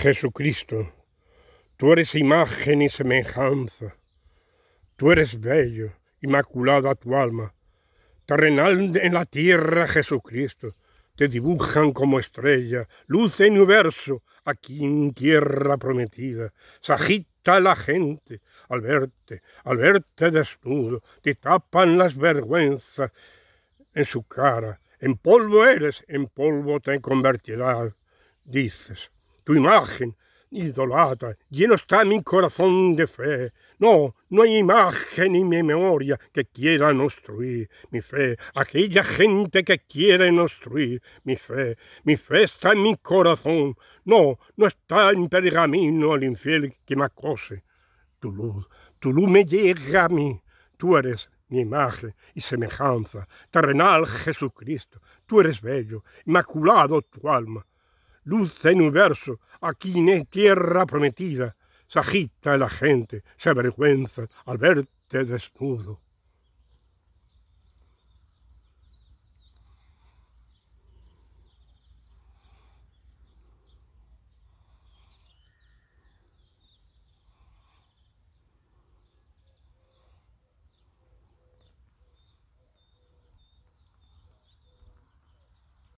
Jesucristo, tú eres imagen y semejanza, tú eres bello, inmaculada tu alma, terrenal en la tierra Jesucristo, te dibujan como estrella, luz en universo, aquí en tierra prometida, sagita la gente al verte, al verte desnudo, te tapan las vergüenzas en su cara, en polvo eres, en polvo te convertirás, dices tu imagen, idolata, lleno está mi corazón de fe. No, no hay imagen ni memoria que quiera obstruir mi fe, aquella gente que quiere obstruir mi fe. Mi fe está en mi corazón, no, no está en pergamino al infiel que me acose. Tu luz, tu luz me llega a mí, tú eres mi imagen y semejanza, terrenal Jesucristo, tú eres bello, inmaculado tu alma, luz en universo, aquí en e tierra prometida, se agita la gente, se avergüenza al verte desnudo.